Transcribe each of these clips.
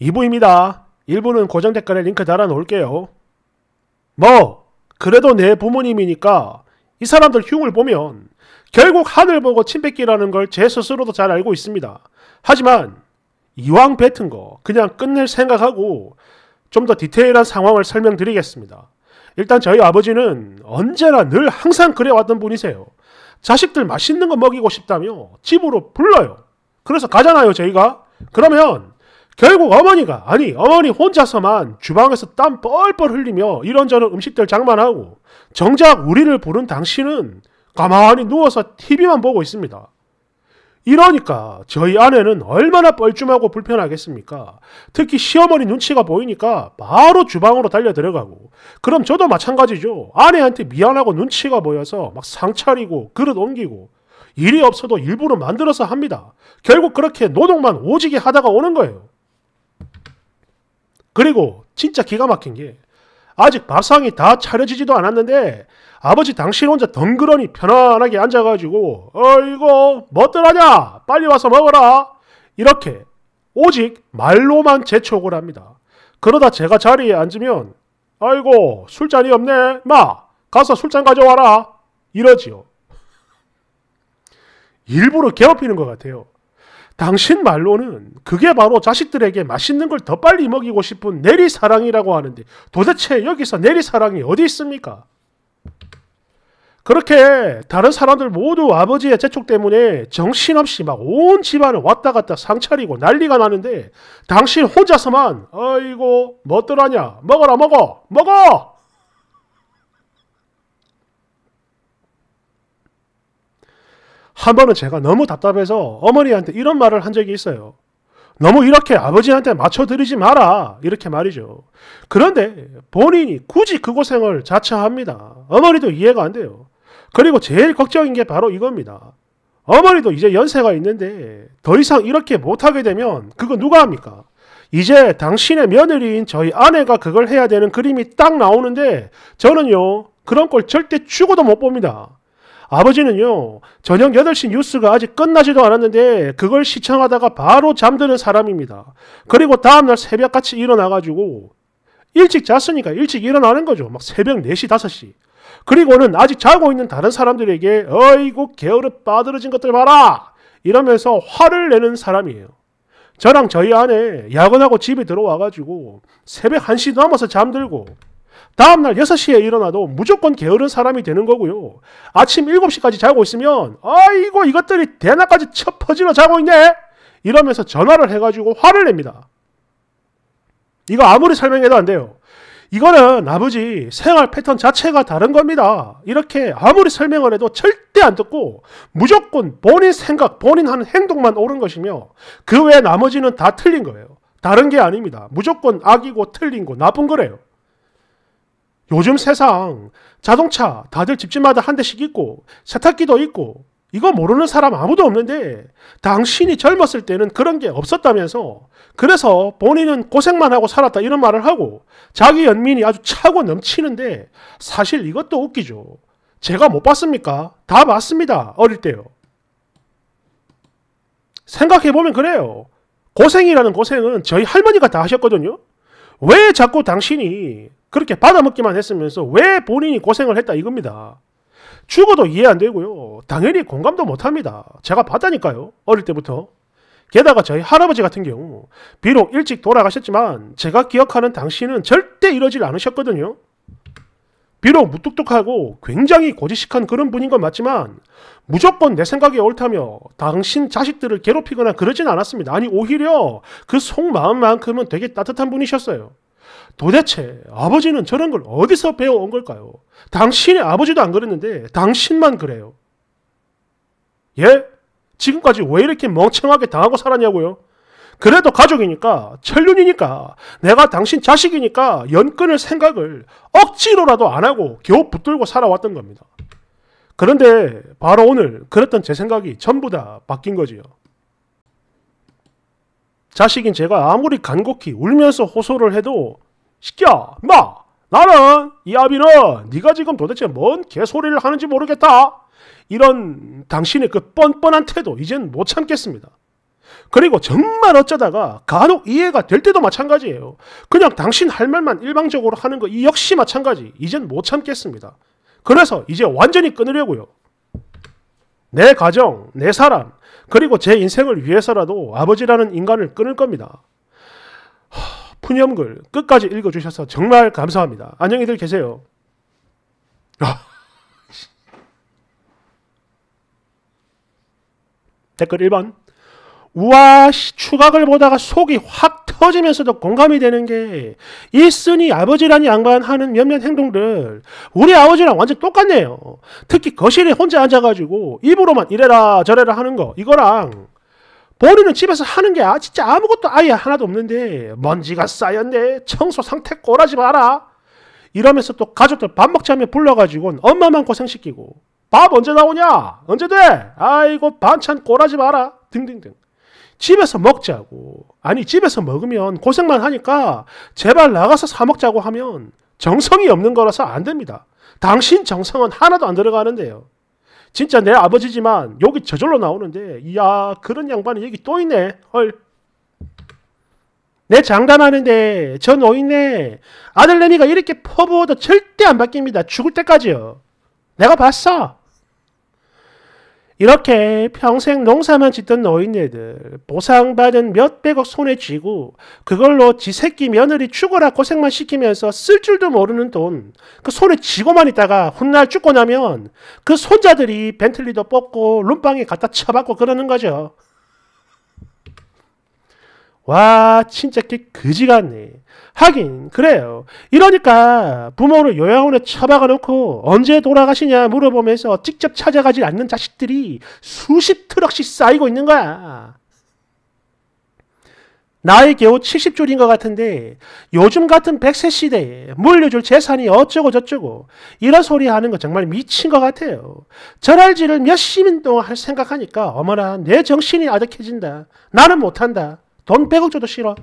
2부입니다. 1부는 고정 댓글에 링크 달아놓을게요. 뭐 그래도 내 부모님이니까 이 사람들 흉을 보면 결국 하늘 보고 침뱉기라는 걸 제 스스로도 잘 알고 있습니다. 하지만 이왕 뱉은 거 그냥 끝낼 생각하고 좀 더 디테일한 상황을 설명드리겠습니다. 일단 저희 아버지는 언제나 늘 항상 그래왔던 분이세요. 자식들 맛있는 거 먹이고 싶다며 집으로 불러요. 그래서 가잖아요, 저희가. 그러면 결국 어머니가 아니 어머니 혼자서만 주방에서 땀 뻘뻘 흘리며 이런저런 음식들 장만하고 정작 우리를 부른 당신은 가만히 누워서 TV만 보고 있습니다. 이러니까 저희 아내는 얼마나 뻘쭘하고 불편하겠습니까? 특히 시어머니 눈치가 보이니까 바로 주방으로 달려 들어가고 그럼 저도 마찬가지죠. 아내한테 미안하고 눈치가 보여서 막상 차리고 그릇 옮기고 일이 없어도 일부러 만들어서 합니다. 결국 그렇게 노동만 오지게 하다가 오는 거예요. 그리고 진짜 기가 막힌 게 아직 밥상이 다 차려지지도 않았는데 아버지 당신 혼자 덩그러니 편안하게 앉아가지고 어이구 뭐들하냐 빨리 와서 먹어라 이렇게 오직 말로만 재촉을 합니다. 그러다 제가 자리에 앉으면 아이고 술잔이 없네 마 가서 술잔 가져와라 이러지요. 일부러 괴롭히는 것 같아요. 당신 말로는 그게 바로 자식들에게 맛있는 걸 더 빨리 먹이고 싶은 내리사랑이라고 하는데 도대체 여기서 내리사랑이 어디 있습니까? 그렇게 다른 사람들 모두 아버지의 재촉 때문에 정신없이 막 온 집안을 왔다 갔다 상처리고 난리가 나는데 당신 혼자서만 아이고뭐더하냐 먹어라 먹어 먹어 한 번은 제가 너무 답답해서 어머니한테 이런 말을 한 적이 있어요. 너무 이렇게 아버지한테 맞춰드리지 마라. 이렇게 말이죠. 그런데 본인이 굳이 그 고생을 자처합니다. 어머니도 이해가 안 돼요. 그리고 제일 걱정인 게 바로 이겁니다. 어머니도 이제 연세가 있는데 더 이상 이렇게 못하게 되면 그거 누가 합니까? 이제 당신의 며느리인 저희 아내가 그걸 해야 되는 그림이 딱 나오는데 저는요, 그런 걸 절대 죽어도 못 봅니다. 아버지는요, 저녁 8시 뉴스가 아직 끝나지도 않았는데 그걸 시청하다가 바로 잠드는 사람입니다. 그리고 다음날 새벽 같이 일어나가지고 일찍 잤으니까 일찍 일어나는 거죠. 막 새벽 4시, 5시. 그리고는 아직 자고 있는 다른 사람들에게 어이구 게으르 빠들어진 것들 봐라! 이러면서 화를 내는 사람이에요. 저랑 저희 아내 야근하고 집에 들어와가지고 새벽 1시 넘어서 잠들고 다음날 6시에 일어나도 무조건 게으른 사람이 되는 거고요. 아침 7시까지 자고 있으면 아이고 이것들이 대낮까지 처퍼지러 자고 있네. 이러면서 전화를 해가지고 화를 냅니다. 이거 아무리 설명해도 안 돼요. 이거는 아버지 생활 패턴 자체가 다른 겁니다. 이렇게 아무리 설명을 해도 절대 안 듣고 무조건 본인 생각, 본인 하는 행동만 옳은 것이며 그 외 나머지는 다 틀린 거예요. 다른 게 아닙니다. 무조건 악이고 틀린 거 나쁜 거래요. 요즘 세상 자동차 다들 집집마다 한 대씩 있고 세탁기도 있고 이거 모르는 사람 아무도 없는데 당신이 젊었을 때는 그런 게 없었다면서 그래서 본인은 고생만 하고 살았다 이런 말을 하고 자기 연민이 아주 차고 넘치는데 사실 이것도 웃기죠. 제가 못 봤습니까? 다 봤습니다. 어릴 때요. 생각해보면 그래요. 고생이라는 고생은 저희 할머니가 다 하셨거든요. 왜 자꾸 당신이 그렇게 받아먹기만 했으면서 왜 본인이 고생을 했다 이겁니다. 죽어도 이해 안 되고요. 당연히 공감도 못 합니다. 제가 봤다니까요. 어릴 때부터. 게다가 저희 할아버지 같은 경우 비록 일찍 돌아가셨지만 제가 기억하는 당신은 절대 이러질 않으셨거든요. 비록 무뚝뚝하고 굉장히 고지식한 그런 분인 건 맞지만 무조건 내 생각이 옳다며 당신 자식들을 괴롭히거나 그러진 않았습니다. 아니 오히려 그 속마음만큼은 되게 따뜻한 분이셨어요. 도대체 아버지는 저런 걸 어디서 배워온 걸까요? 당신의 아버지도 안 그랬는데 당신만 그래요. 예? 지금까지 왜 이렇게 멍청하게 당하고 살았냐고요? 그래도 가족이니까, 천륜이니까, 내가 당신 자식이니까 연끈을 생각을 억지로라도 안 하고 겨우 붙들고 살아왔던 겁니다. 그런데 바로 오늘 그랬던 제 생각이 전부 다 바뀐 거지요. 자식인 제가 아무리 간곡히 울면서 호소를 해도 시켜! 마! 나는 이 아비는 네가 지금 도대체 뭔 개소리를 하는지 모르겠다. 이런 당신의 그 뻔뻔한 태도 이젠 못 참겠습니다. 그리고 정말 어쩌다가 간혹 이해가 될 때도 마찬가지예요. 그냥 당신 할 말만 일방적으로 하는 거 이 역시 마찬가지. 이젠 못 참겠습니다. 그래서 이제 완전히 끊으려고요. 내 가정, 내 사람, 그리고 제 인생을 위해서라도 아버지라는 인간을 끊을 겁니다. 하, 푸념글 끝까지 읽어주셔서 정말 감사합니다. 안녕히들 계세요. 아. 댓글 1번 우와 추각을 보다가 속이 확 터지면서도 공감이 되는 게 있으니 아버지라는 양반 하는 몇몇 행동들 우리 아버지랑 완전 똑같네요. 특히 거실에 혼자 앉아가지고 입으로만 이래라 저래라 하는 거 이거랑 본인은 집에서 하는 게 아, 진짜 아무것도 아예 하나도 없는데 먼지가 쌓였네 청소 상태 꼬라지 마라 이러면서 또 가족들 밥 먹자며 불러가지고 엄마만 고생시키고 밥 언제 나오냐 언제 돼 아이고 반찬 꼬라지 마라 등등등 집에서 먹자고. 아니, 집에서 먹으면 고생만 하니까 제발 나가서 사 먹자고 하면 정성이 없는 거라서 안 됩니다. 당신 정성은 하나도 안 들어가는데요. 진짜 내 아버지지만 여기 저절로 나오는데, 이야, 그런 양반이 여기 또 있네. 헐. 내 장담하는데, 저 노인네, 아들내미가 이렇게 퍼부어도 절대 안 바뀝니다. 죽을 때까지요. 내가 봤어. 이렇게 평생 농사만 짓던 노인네들 보상받은 몇백억 손에 쥐고 그걸로 지 새끼 며느리 죽어라 고생만 시키면서 쓸 줄도 모르는 돈 그 손에 쥐고만 있다가 훗날 죽고 나면 그 손자들이 벤틀리도 뽑고 룸방에 갖다 쳐박고 그러는 거죠. 와 진짜 개 그지 같네. 하긴 그래요. 이러니까 부모를 요양원에 처박아 놓고 언제 돌아가시냐 물어보면서 직접 찾아가지 않는 자식들이 수십 트럭씩 쌓이고 있는 거야. 나이 겨우 70줄인 것 같은데 요즘 같은 100세 시대에 물려줄 재산이 어쩌고 저쩌고 이런 소리 하는 거 정말 미친 것 같아요. 저랄지를 몇 십 년 동안 할 생각하니까 어머나 내 정신이 아득해진다. 나는 못한다. 돈 100억 줘도 싫어.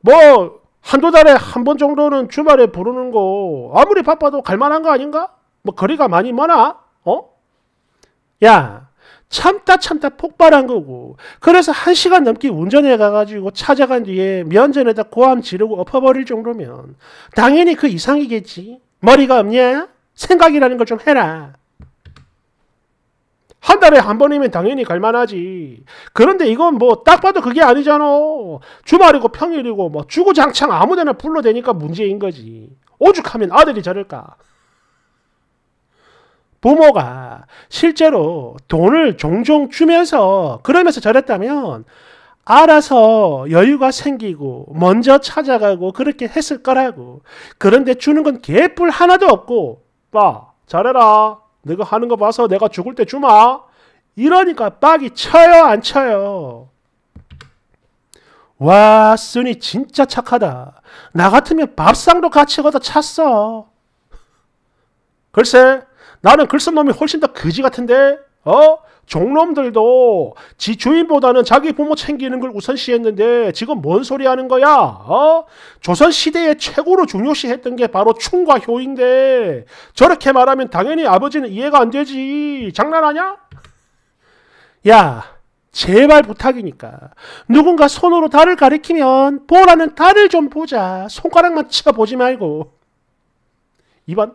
뭐 한두 달에 한 번 정도는 주말에 부르는 거 아무리 바빠도 갈만한 거 아닌가? 뭐 거리가 많이 많아? 어? 야 참다 참다 폭발한 거고 그래서 한 시간 넘게 운전해 가가지고 찾아간 뒤에 면전에다 고함 지르고 엎어버릴 정도면 당연히 그 이상이겠지 머리가 없냐? 생각이라는 걸 좀 해라 한 달에 한 번이면 당연히 갈만하지. 그런데 이건 뭐 딱 봐도 그게 아니잖아. 주말이고 평일이고 뭐 주구장창 아무데나 불러대니까 문제인 거지. 오죽하면 아들이 저럴까? 부모가 실제로 돈을 종종 주면서 그러면서 저랬다면 알아서 여유가 생기고 먼저 찾아가고 그렇게 했을 거라고. 그런데 주는 건 개뿔 하나도 없고 봐, 잘해라 내가 하는 거 봐서 내가 죽을 때 주마. 이러니까 빡이 쳐요 안 쳐요. 와 쓰니 진짜 착하다. 나 같으면 밥상도 같이 걷어 찼어. 글쎄 나는 글쓴 놈이 훨씬 더 그지 같은데 어? 종놈들도 지 주인보다는 자기 부모 챙기는 걸 우선시했는데 지금 뭔 소리 하는 거야? 어? 조선 시대에 최고로 중요시했던 게 바로 충과 효인데 저렇게 말하면 당연히 아버지는 이해가 안 되지. 장난하냐? 야, 제발 부탁이니까 누군가 손으로 달을 가리키면 보라는 달을 좀 보자. 손가락만 쳐보지 말고. 2번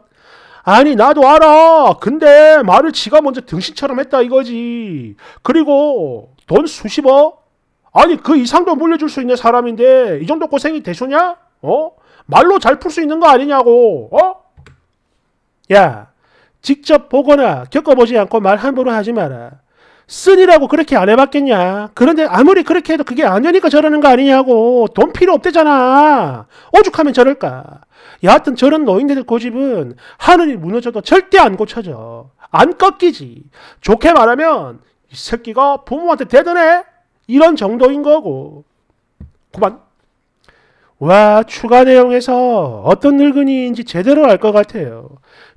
아니 나도 알아. 근데 말을 지가 먼저 등신처럼 했다 이거지. 그리고 돈 수십억? 아니 그 이상도 물려줄 수 있는 사람인데 이 정도 고생이 대수냐? 어? 말로 잘 풀 수 있는 거 아니냐고. 어? 야 직접 보거나 겪어보지 않고 말 함부로 하지 마라. 쓴이라고 그렇게 안 해봤겠냐. 그런데 아무리 그렇게 해도 그게 안 되니까 저러는 거 아니냐고. 돈 필요 없대잖아. 오죽하면 저럴까. 여하튼 저런 노인네들 고집은 하늘이 무너져도 절대 안 고쳐져. 안 꺾이지. 좋게 말하면 이 새끼가 부모한테 대단해? 이런 정도인 거고. 그만. 와, 추가 내용에서 어떤 늙은이인지 제대로 알 것 같아요.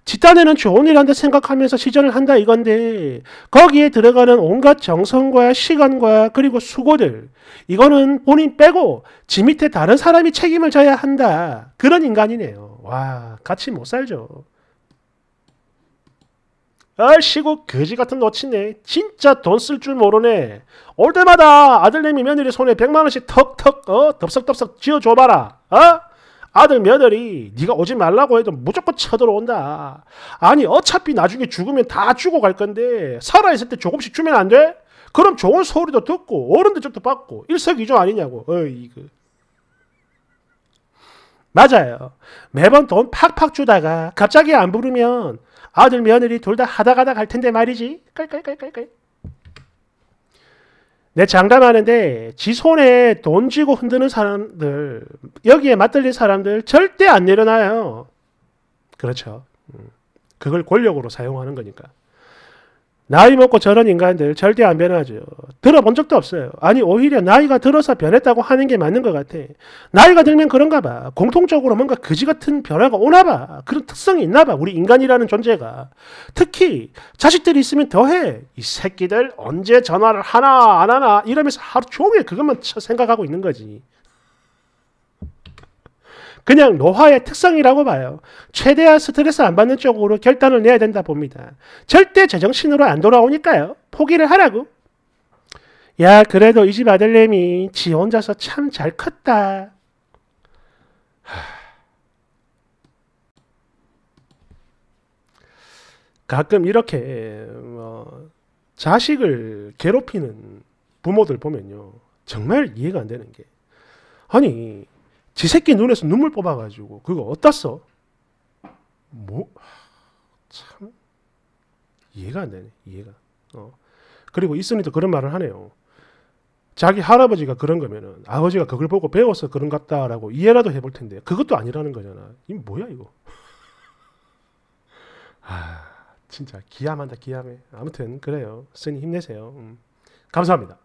집단에는 좋은 일한다 생각하면서 시전을 한다 이건데 거기에 들어가는 온갖 정성과 시간과 그리고 수고들 이거는 본인 빼고 지 밑에 다른 사람이 책임을 져야 한다 그런 인간이네요. 와 같이 못 살죠. 아시고 거지 같은 너치네. 진짜 돈 쓸 줄 모르네. 올 때마다 아들내미 며느리 손에 백만 원씩 턱턱 어 덥석덥석 쥐어줘봐라. 어? 아들 며느리 네가 오지 말라고 해도 무조건 쳐들어온다. 아니 어차피 나중에 죽으면 다 죽어갈 건데 살아있을 때 조금씩 주면 안 돼? 그럼 좋은 소리도 듣고 어른들 쪽도 받고 일석이조 아니냐고. 어이 그. 맞아요. 매번 돈 팍팍 주다가 갑자기 안 부르면 아들 며느리 둘 다 하다가다 갈 텐데 말이지. 깔깔깔깔깔. 내 장담하는데 지 손에 돈 쥐고 흔드는 사람들 여기에 맞들린 사람들 절대 안 내려놔요. 그렇죠. 음. 그걸 권력으로 사용하는 거니까. 나이 먹고 저런 인간들 절대 안 변하죠. 들어본 적도 없어요. 아니 오히려 나이가 들어서 변했다고 하는 게 맞는 것 같아. 나이가 들면 그런가 봐. 공통적으로 뭔가 그지 같은 변화가 오나 봐. 그런 특성이 있나 봐. 우리 인간이라는 존재가. 특히 자식들이 있으면 더해. 이 새끼들 언제 전화를 하나 안 하나 이러면서 하루 종일 그것만 생각하고 있는 거지. 그냥 노화의 특성이라고 봐요. 최대한 스트레스 안 받는 쪽으로 결단을 내야 된다 봅니다. 절대 제정신으로 안 돌아오니까요. 포기를 하라고. 야, 그래도 이 집 아들내미 지 혼자서 참 잘 컸다. 가끔 이렇게 뭐 자식을 괴롭히는 부모들 보면요. 정말 이해가 안 되는 게 아니 지 새끼 눈에서 눈물 뽑아가지고 그거 어디다 써? 뭐? 참 이해가 안 되네 이해가 어. 그리고 이스니도 그런 말을 하네요 자기 할아버지가 그런 거면은 아버지가 그걸 보고 배워서 그런 같다라고 이해라도 해볼 텐데 그것도 아니라는 거잖아 이 뭐야 이거 아 진짜 기함한다 기함해 아무튼 그래요 스님 힘내세요 음. 감사합니다